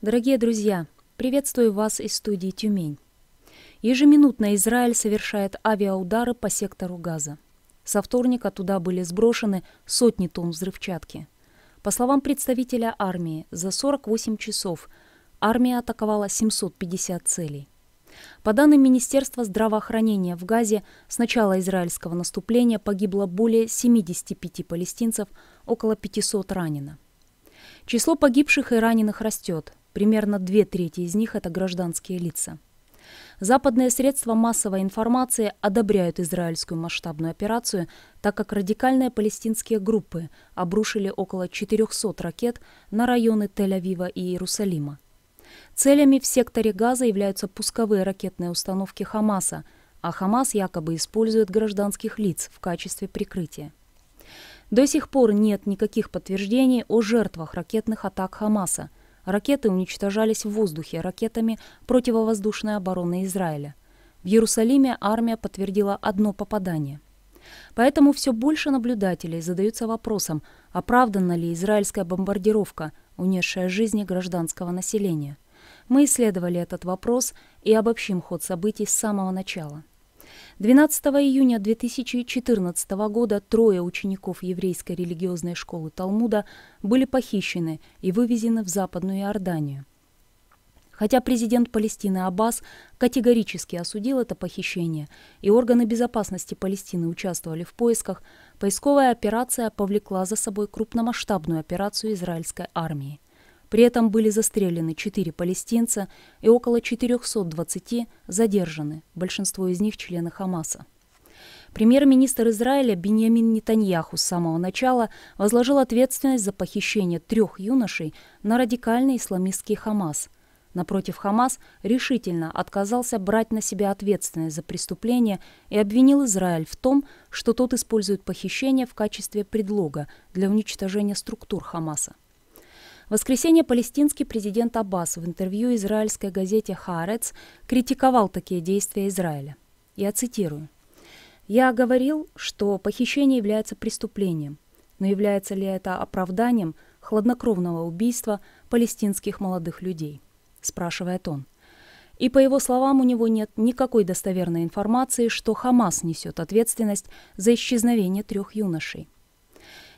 Дорогие друзья, приветствую вас из студии «Тюмень». Ежеминутно Израиль совершает авиаудары по сектору Газа. Со вторника туда были сброшены сотни тонн взрывчатки. По словам представителя армии, за 48 часов армия атаковала 750 целей. По данным Министерства здравоохранения в Газе, с начала израильского наступления погибло более 75 палестинцев, около 500 ранено. Число погибших и раненых растет. Примерно две трети из них – это гражданские лица. Западные средства массовой информации одобряют израильскую масштабную операцию, так как радикальные палестинские группы обрушили около 400 ракет на районы Тель-Авива и Иерусалима. Целями в секторе Газа являются пусковые ракетные установки Хамаса, а Хамас якобы использует гражданских лиц в качестве прикрытия. До сих пор нет никаких подтверждений о жертвах ракетных атак Хамаса – Ракеты уничтожались в воздухе ракетами противовоздушной обороны Израиля. В Иерусалиме армия подтвердила одно попадание. Поэтому все больше наблюдателей задаются вопросом, оправдана ли израильская бомбардировка, унесшая жизни гражданского населения. Мы исследовали этот вопрос и обобщим ход событий с самого начала. 12 июня 2014 года трое учеников еврейской религиозной школы Талмуда были похищены и вывезены в Западную Иорданию. Хотя президент Палестины Аббас категорически осудил это похищение, и органы безопасности Палестины участвовали в поисках, поисковая операция повлекла за собой крупномасштабную операцию израильской армии – при этом были застрелены 4 палестинца и около 420 задержаны, большинство из них члены Хамаса. Премьер-министр Израиля Беньямин Нетаньяху с самого начала возложил ответственность за похищение трех юношей на радикальный исламистский Хамас. Напротив, Хамас решительно отказался брать на себя ответственность за преступление и обвинил Израиль в том, что тот использует похищение в качестве предлога для уничтожения структур Хамаса. В воскресенье палестинский президент Аббас в интервью израильской газете «Харец» критиковал такие действия Израиля. Я цитирую. «Я говорил, что похищение является преступлением, но является ли это оправданием хладнокровного убийства палестинских молодых людей?» – спрашивает он. И по его словам, у него нет никакой достоверной информации, что Хамас несет ответственность за исчезновение трех юношей –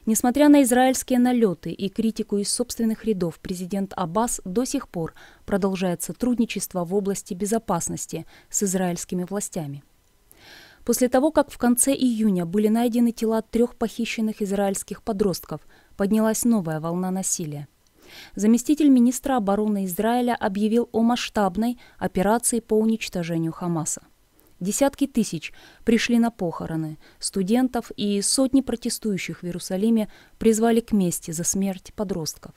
Несмотря на израильские налеты и критику из собственных рядов, президент Аббас до сих пор продолжает сотрудничество в области безопасности с израильскими властями. После того, как в конце июня были найдены тела трех похищенных израильских подростков, поднялась новая волна насилия. Заместитель министра обороны Израиля объявил о масштабной операции по уничтожению Хамаса. Десятки тысяч пришли на похороны. Студентов и сотни протестующих в Иерусалиме призвали к мести за смерть подростков.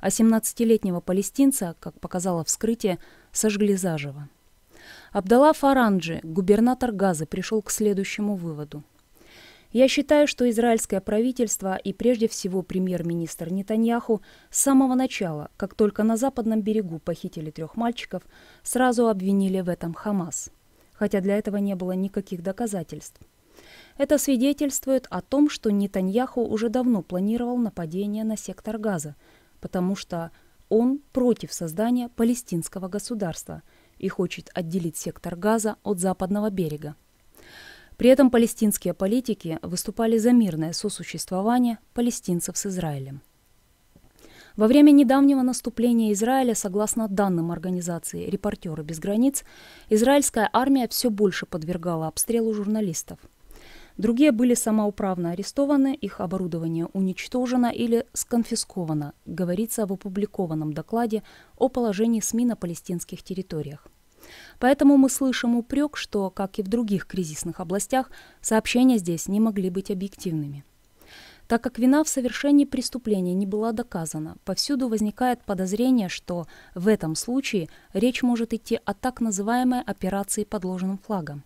А 17-летнего палестинца, как показало вскрытие, сожгли заживо. Абдалла Фаранджи, губернатор Газы, пришел к следующему выводу. Я считаю, что израильское правительство и прежде всего премьер-министр Нетаньяху с самого начала, как только на западном берегу похитили трех мальчиков, сразу обвинили в этом Хамас хотя для этого не было никаких доказательств. Это свидетельствует о том, что Нетаньяху уже давно планировал нападение на сектор газа, потому что он против создания палестинского государства и хочет отделить сектор газа от западного берега. При этом палестинские политики выступали за мирное сосуществование палестинцев с Израилем. Во время недавнего наступления Израиля, согласно данным организации «Репортеры без границ», израильская армия все больше подвергала обстрелу журналистов. Другие были самоуправно арестованы, их оборудование уничтожено или сконфисковано, говорится в опубликованном докладе о положении СМИ на палестинских территориях. Поэтому мы слышим упрек, что, как и в других кризисных областях, сообщения здесь не могли быть объективными. Так как вина в совершении преступления не была доказана, повсюду возникает подозрение, что в этом случае речь может идти о так называемой операции под ложным флагом.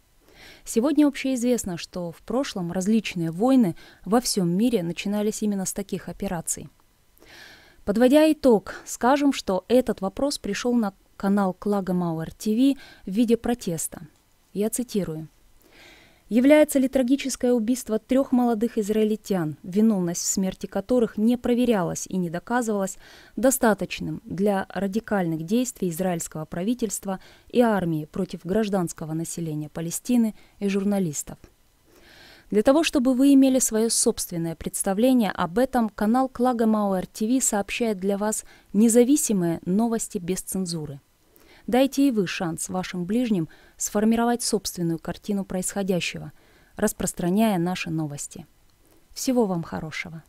Сегодня общеизвестно, что в прошлом различные войны во всем мире начинались именно с таких операций. Подводя итог, скажем, что этот вопрос пришел на канал Клагомауэр ТВ в виде протеста. Я цитирую – Является ли трагическое убийство трех молодых израильтян, виновность в смерти которых не проверялась и не доказывалась, достаточным для радикальных действий израильского правительства и армии против гражданского населения Палестины и журналистов? Для того, чтобы вы имели свое собственное представление об этом, канал Клагомауэр ТВ сообщает для вас независимые новости без цензуры – Дайте и вы шанс вашим ближним сформировать собственную картину происходящего, распространяя наши новости. Всего вам хорошего!